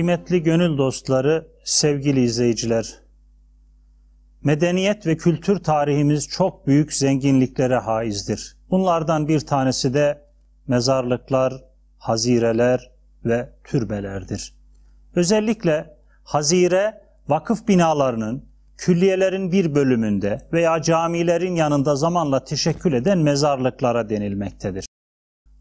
Kıymetli gönül dostları, sevgili izleyiciler. Medeniyet ve kültür tarihimiz çok büyük zenginliklere haizdir. Bunlardan bir tanesi de mezarlıklar, hazireler ve türbelerdir. Özellikle hazire vakıf binalarının, külliyelerin bir bölümünde veya camilerin yanında zamanla teşekkül eden mezarlıklara denilmektedir.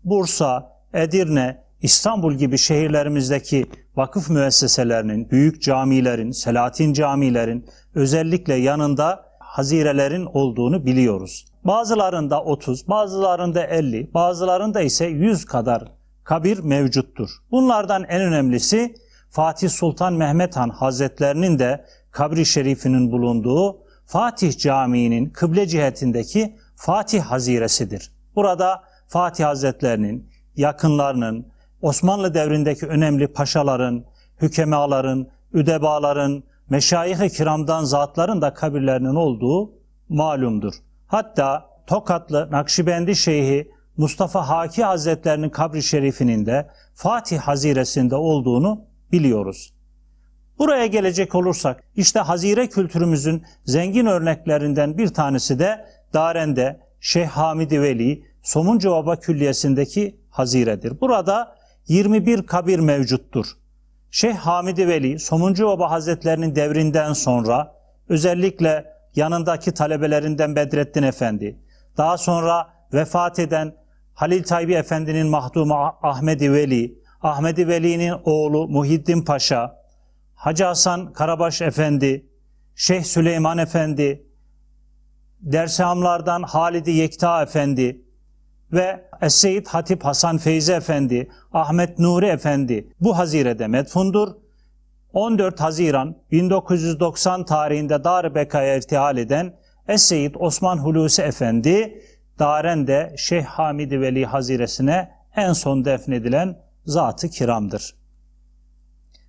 Bursa, Edirne, İstanbul gibi şehirlerimizdeki vakıf müesseselerinin, büyük camilerin, Selatin camilerin özellikle yanında hazirelerin olduğunu biliyoruz. Bazılarında 30, bazılarında 50, bazılarında ise 100 kadar kabir mevcuttur. Bunlardan en önemlisi Fatih Sultan Mehmet Han Hazretlerinin de kabri şerifinin bulunduğu Fatih Camii'nin kıble cihetindeki Fatih Haziresidir. Burada Fatih Hazretlerinin, yakınlarının, Osmanlı devrindeki önemli paşaların, hükemaların, üdebaların, meşayih-i kiramdan zatların da kabirlerinin olduğu malumdur. Hatta Tokatlı Nakşibendi Şeyhi Mustafa Haki Hazretlerinin kabri şerifinin de Fatih Haziresi'nde olduğunu biliyoruz. Buraya gelecek olursak işte hazire kültürümüzün zengin örneklerinden bir tanesi de Darende Şeyh Hamidi Veli Somuncu Baba Külliyesi'ndeki haziredir. Burada 21 kabir mevcuttur. Şeyh Hamidi Veli, Somuncu Baba Hazretlerinin devrinden sonra özellikle yanındaki talebelerinden Bedrettin Efendi, daha sonra vefat eden Halil Taybi Efendi'nin mahdumu Ahmedi Veli, Ahmedi Veli'nin oğlu Muhiddin Paşa, Hacı Hasan Karabaş Efendi, Şeyh Süleyman Efendi, Dersamlardan Halidi Yekta Efendi, ve Esseid Hatip Hasan Feyzi Efendi, Ahmet Nuri Efendi bu hazirede metfundur. 14 Haziran 1990 tarihinde Darbeka'ya irtihal eden Esseid Osman Hulusi Efendi, Daren'de Şeyh Hamidi Veli Haziresi'ne en son defnedilen zatı kiramdır.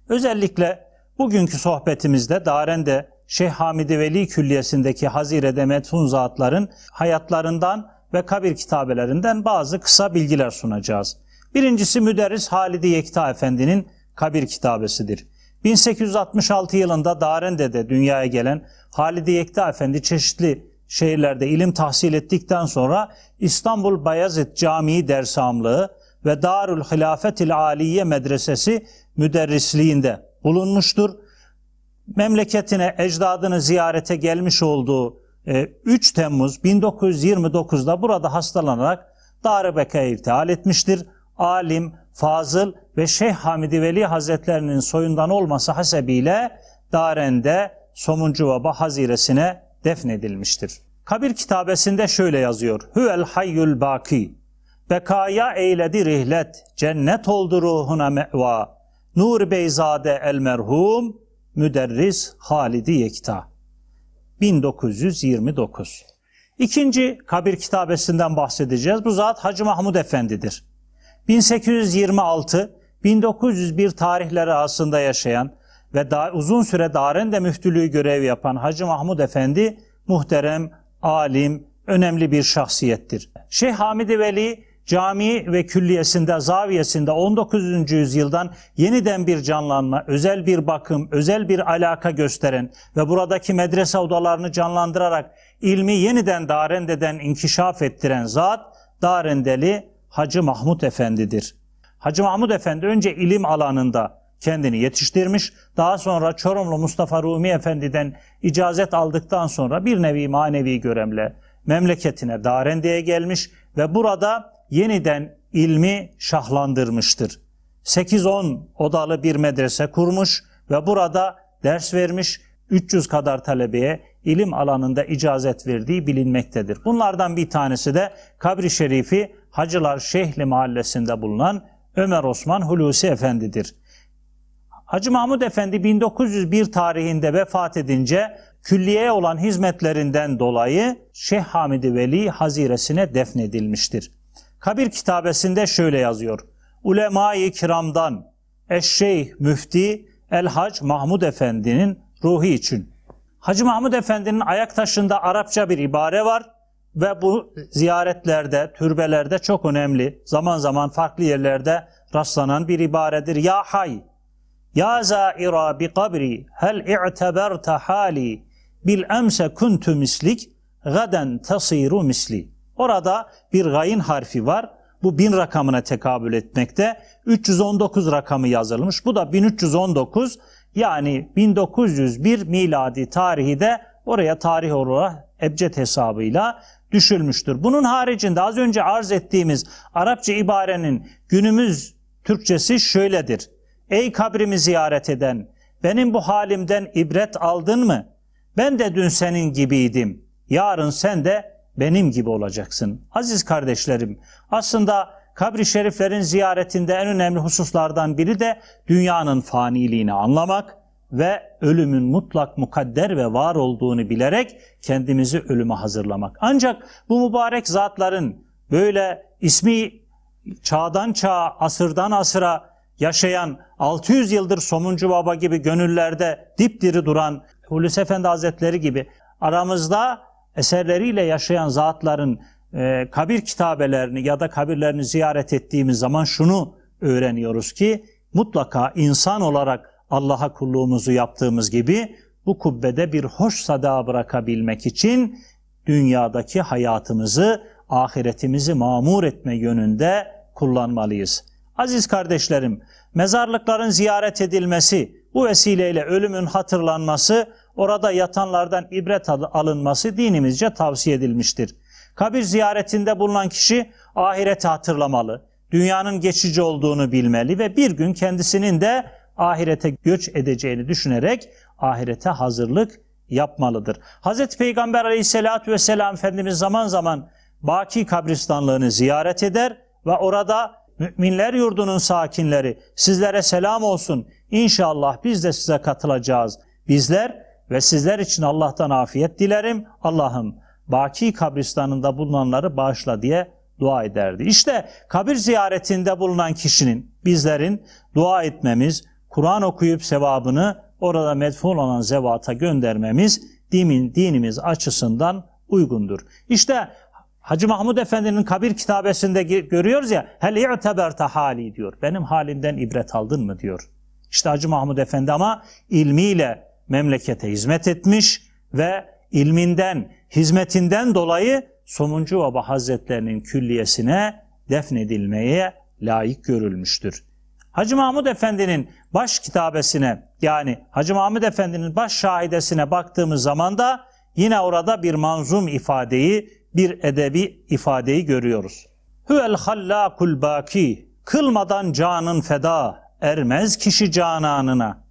Özellikle bugünkü sohbetimizde Daren'de Şeyh Hamidi Veli Külliyesi'ndeki hazirede metfun zatların hayatlarından ve kabir kitabelerinden bazı kısa bilgiler sunacağız. Birincisi müderris Halidi Yekta Efendi'nin kabir kitabesidir. 1866 yılında Darende'de dünyaya gelen Halidi Yekta Efendi çeşitli şehirlerde ilim tahsil ettikten sonra İstanbul Bayezid Camii Dersamlığı ve Darül Hilafetil Aliye Medresesi müderrisliğinde bulunmuştur. Memleketine ecdadını ziyarete gelmiş olduğu 3 e, Temmuz 1929'da burada hastalanarak Darebeka'ya irtihal etmiştir. Alim, Fazıl ve Şeyh Hamidi Veli Hazretlerinin soyundan olması hasebiyle Daren'de Somuncu Baba haziresine defnedilmiştir. Kabir kitabesinde şöyle yazıyor. Hüvel hayyul baki. Bekaya eyledi rihlet. Cennet oldu ruhuna meva. Nur Beyzade el merhum. Müderris Halidi Yekta. 1929. İkinci kabir kitabesinden bahsedeceğiz. Bu zat Hacı Mahmud Efendi'dir. 1826-1901 tarihleri arasında yaşayan ve daha uzun süre Darende müftülüğü görev yapan Hacı Mahmud Efendi muhterem, alim, önemli bir şahsiyettir. Şeyh Hamidi Veli cami ve külliyesinde, zaviyesinde 19. yüzyıldan yeniden bir canlanma, özel bir bakım, özel bir alaka gösteren ve buradaki medrese odalarını canlandırarak ilmi yeniden Darende'den inkişaf ettiren zat Darendeli Hacı Mahmud Efendi'dir. Hacı Mahmud Efendi önce ilim alanında kendini yetiştirmiş, daha sonra Çorumlu Mustafa Rumi Efendi'den icazet aldıktan sonra bir nevi manevi göremle memleketine Darende'ye gelmiş ve burada yeniden ilmi şahlandırmıştır. 8-10 odalı bir medrese kurmuş ve burada ders vermiş 300 kadar talebeye ilim alanında icazet verdiği bilinmektedir. Bunlardan bir tanesi de Kabri Şerifi Hacılar Şehli mahallesinde bulunan Ömer Osman Hulusi Efendi'dir. Hacı Mahmud Efendi 1901 tarihinde vefat edince külliyeye olan hizmetlerinden dolayı Şeyh Hamidi Veli haziresine defnedilmiştir. Kabir kitabesinde şöyle yazıyor. Ulema-i kiramdan Eşşeyh Müfti El Hac Mahmud Efendi'nin ruhi için. Hacı Mahmud Efendi'nin ayak taşında Arapça bir ibare var ve bu ziyaretlerde, türbelerde çok önemli, zaman zaman farklı yerlerde rastlanan bir ibaredir. Ya hay, ya zaira bi kabri, hel i'teberte hali, bil emse kuntu mislik, gaden tasiru misli.'' Orada bir gayin harfi var. Bu bin rakamına tekabül etmekte. 319 rakamı yazılmış. Bu da 1319 yani 1901 miladi tarihi de oraya tarih olarak ebced hesabıyla düşülmüştür. Bunun haricinde az önce arz ettiğimiz Arapça ibarenin günümüz Türkçesi şöyledir. Ey kabrimi ziyaret eden, benim bu halimden ibret aldın mı? Ben de dün senin gibiydim. Yarın sen de benim gibi olacaksın. Aziz kardeşlerim, aslında kabri şeriflerin ziyaretinde en önemli hususlardan biri de dünyanın faniliğini anlamak ve ölümün mutlak mukadder ve var olduğunu bilerek kendimizi ölüme hazırlamak. Ancak bu mübarek zatların böyle ismi çağdan çağa, asırdan asıra yaşayan 600 yıldır Somuncu Baba gibi gönüllerde dipdiri duran Hulusi Efendi Hazretleri gibi aramızda eserleriyle yaşayan zatların e, kabir kitabelerini ya da kabirlerini ziyaret ettiğimiz zaman şunu öğreniyoruz ki mutlaka insan olarak Allah'a kulluğumuzu yaptığımız gibi bu kubbede bir hoş sada bırakabilmek için dünyadaki hayatımızı, ahiretimizi mamur etme yönünde kullanmalıyız. Aziz kardeşlerim, mezarlıkların ziyaret edilmesi, bu vesileyle ölümün hatırlanması orada yatanlardan ibret alınması dinimizce tavsiye edilmiştir. Kabir ziyaretinde bulunan kişi ahireti hatırlamalı, dünyanın geçici olduğunu bilmeli ve bir gün kendisinin de ahirete göç edeceğini düşünerek ahirete hazırlık yapmalıdır. Hz. Peygamber aleyhissalatü vesselam Efendimiz zaman zaman Baki kabristanlığını ziyaret eder ve orada müminler yurdunun sakinleri sizlere selam olsun. İnşallah biz de size katılacağız. Bizler ve sizler için Allah'tan afiyet dilerim. Allah'ım baki kabristanında bulunanları bağışla diye dua ederdi. İşte kabir ziyaretinde bulunan kişinin, bizlerin dua etmemiz, Kur'an okuyup sevabını orada medfun olan zevata göndermemiz dinin, dinimiz açısından uygundur. İşte Hacı Mahmud Efendi'nin kabir kitabesinde görüyoruz ya, hel i'teberta hali diyor. Benim halimden ibret aldın mı diyor. İşte Hacı Mahmud Efendi ama ilmiyle, memlekete hizmet etmiş ve ilminden, hizmetinden dolayı Somuncu Baba Hazretlerinin külliyesine defnedilmeye layık görülmüştür. Hacı Mahmud Efendi'nin baş kitabesine yani Hacı Mahmud Efendi'nin baş şahidesine baktığımız zaman da yine orada bir manzum ifadeyi, bir edebi ifadeyi görüyoruz. Hüvel hallakul baki, kılmadan canın feda, ermez kişi cananına.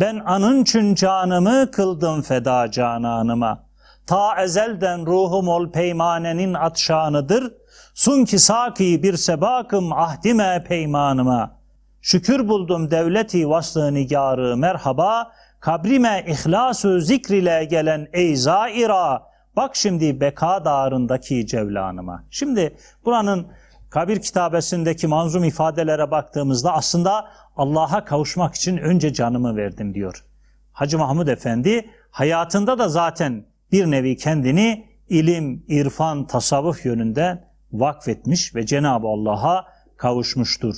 Ben anın çün canımı kıldım feda cananıma. Ta ezelden ruhum ol peymanenin atşanıdır. Sun ki saki bir sebakım ahdime peymanıma. Şükür buldum devleti vaslı nigarı merhaba. Kabrime ihlasu zikrile gelen ey zaira. Bak şimdi beka darındaki cevlanıma. Şimdi buranın kabir kitabesindeki manzum ifadelere baktığımızda aslında Allah'a kavuşmak için önce canımı verdim diyor. Hacı Mahmud Efendi hayatında da zaten bir nevi kendini ilim, irfan, tasavvuf yönünde vakfetmiş ve Cenab-ı Allah'a kavuşmuştur.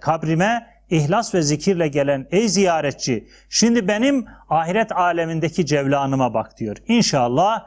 Kabrime ihlas ve zikirle gelen ey ziyaretçi şimdi benim ahiret alemindeki cevlanıma bak diyor. İnşallah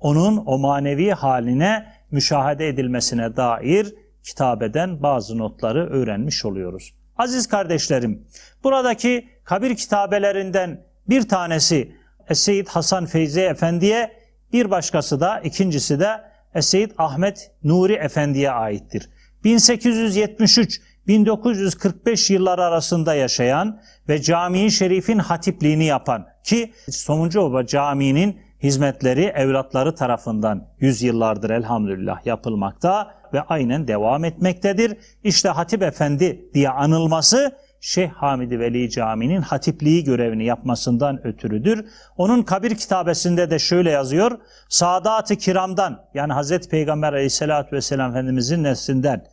onun o manevi haline müşahede edilmesine dair kitabeden bazı notları öğrenmiş oluyoruz. Aziz kardeşlerim, buradaki kabir kitabelerinden bir tanesi Eseid Hasan Feyzi Efendi'ye, bir başkası da ikincisi de Eseid Ahmet Nuri Efendi'ye aittir. 1873-1945 yılları arasında yaşayan ve Camii Şerif'in hatipliğini yapan ki Somuncu Oba Camii'nin hizmetleri evlatları tarafından yüzyıllardır elhamdülillah yapılmakta ve aynen devam etmektedir. İşte Hatip Efendi diye anılması Şeyh Hamidi Veli Camii'nin hatipliği görevini yapmasından ötürüdür. Onun kabir kitabesinde de şöyle yazıyor. Sadat-ı kiramdan yani Hazreti Peygamber Aleyhisselatü vesselam Efendimizin neslinden,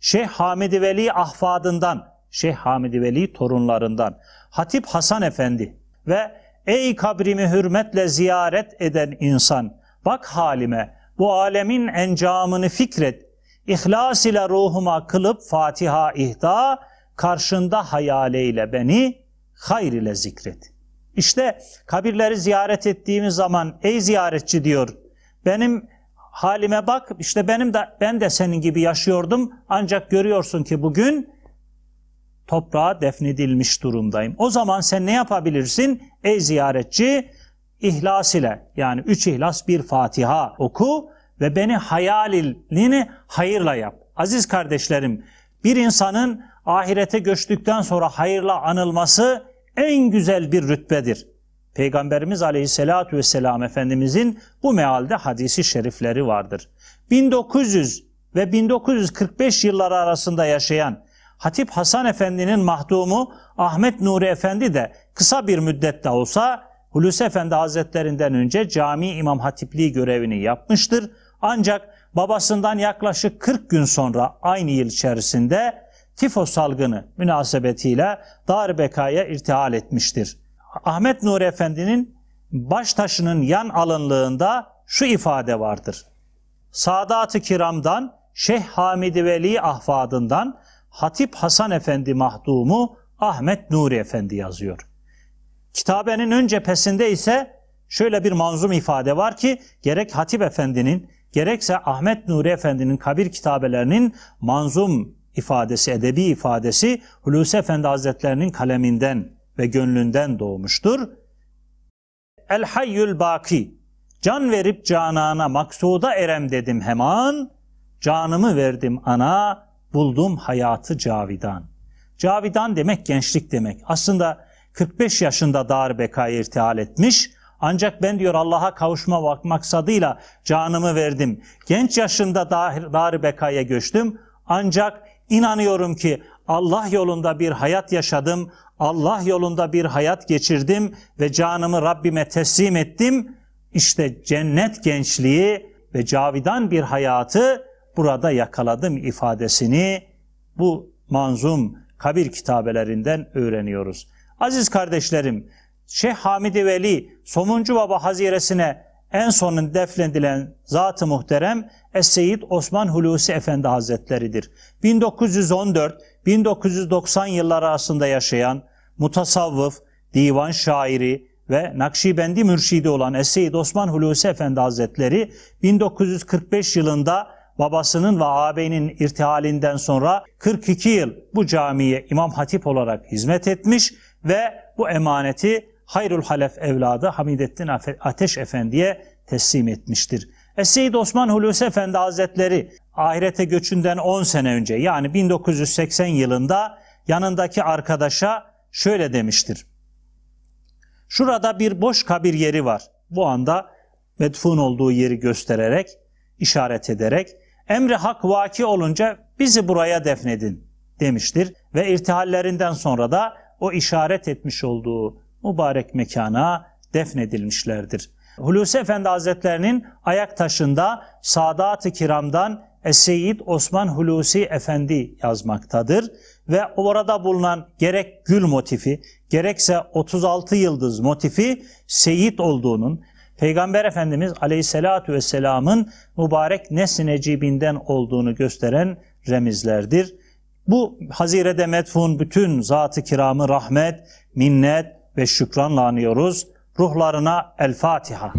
Şeyh Hamidi Veli ahfadından, Şeyh Hamidi Veli torunlarından, Hatip Hasan Efendi ve Ey kabrimi hürmetle ziyaret eden insan, bak halime, bu alemin encamını fikret. İhlas ile ruhuma kılıp Fatiha ihda, karşında hayaleyle beni, hayr ile zikret. İşte kabirleri ziyaret ettiğimiz zaman ey ziyaretçi diyor, benim halime bak, işte benim de ben de senin gibi yaşıyordum ancak görüyorsun ki bugün toprağa defnedilmiş durumdayım. O zaman sen ne yapabilirsin ey ziyaretçi? İhlas ile yani üç ihlas bir Fatiha oku ve beni hayalini hayırla yap. Aziz kardeşlerim bir insanın ahirete göçtükten sonra hayırla anılması en güzel bir rütbedir. Peygamberimiz aleyhissalatü vesselam Efendimizin bu mealde hadisi şerifleri vardır. 1900 ve 1945 yılları arasında yaşayan Hatip Hasan Efendi'nin mahdumu Ahmet Nuri Efendi de kısa bir müddet de olsa Hulusi Efendi Hazretlerinden önce cami imam hatipliği görevini yapmıştır. Ancak babasından yaklaşık 40 gün sonra aynı yıl içerisinde tifo salgını münasebetiyle Darbeka'ya irtihal etmiştir. Ahmet Nuri Efendi'nin baş taşının yan alınlığında şu ifade vardır. Sadat-ı Kiram'dan, Şeyh Hamidi Veli ahfadından Hatip Hasan Efendi mahdumu Ahmet Nuri Efendi yazıyor. Kitabenin ön cephesinde ise şöyle bir manzum ifade var ki gerek Hatip Efendi'nin gerekse Ahmet Nuri Efendi'nin kabir kitabelerinin manzum ifadesi, edebi ifadesi Hulusi Efendi Hazretlerinin kaleminden ve gönlünden doğmuştur. El Hayyül Baki Can verip canana maksuda erem dedim hemen, canımı verdim ana, buldum hayatı cavidan. Cavidan demek gençlik demek. Aslında 45 yaşında darbekaya irtihal etmiş. Ancak ben diyor Allah'a kavuşma maksadıyla canımı verdim. Genç yaşında Dar darbekaya göçtüm. Ancak inanıyorum ki Allah yolunda bir hayat yaşadım. Allah yolunda bir hayat geçirdim ve canımı Rabbime teslim ettim. İşte cennet gençliği ve cavidan bir hayatı burada yakaladım ifadesini bu manzum kabir kitabelerinden öğreniyoruz. Aziz kardeşlerim, Şeyh Hamidi Veli Somuncu Baba haziresine en sonun defnedilen Zat-ı Muhterem Es-Seyyid Osman Hulusi Efendi Hazretleri'dir. 1914-1990 yılları arasında yaşayan mutasavvıf, divan şairi ve Nakşibendi mürşidi olan Es-Seyyid Osman Hulusi Efendi Hazretleri 1945 yılında babasının ve ağabeyinin irtihalinden sonra 42 yıl bu camiye imam Hatip olarak hizmet etmiş ve bu emaneti Hayrul Halef evladı Hamidettin Ateş Efendi'ye teslim etmiştir. Es-Seyyid Osman Hulusi Efendi Hazretleri ahirete göçünden 10 sene önce yani 1980 yılında yanındaki arkadaşa şöyle demiştir. Şurada bir boş kabir yeri var. Bu anda medfun olduğu yeri göstererek, işaret ederek Emri hak vaki olunca bizi buraya defnedin demiştir ve irtihallerinden sonra da o işaret etmiş olduğu mübarek mekana defnedilmişlerdir. Hulusi Efendi Hazretlerinin ayak taşında Sadat-ı Kiram'dan Eseyyid Osman Hulusi Efendi yazmaktadır ve orada bulunan gerek gül motifi gerekse 36 yıldız motifi Seyit olduğunun Peygamber Efendimiz Aleyhisselatü Vesselam'ın mübarek nesline cibinden olduğunu gösteren remizlerdir. Bu Hazire'de metfun bütün zatı kiramı rahmet, minnet ve şükranla anıyoruz. Ruhlarına El Fatiha.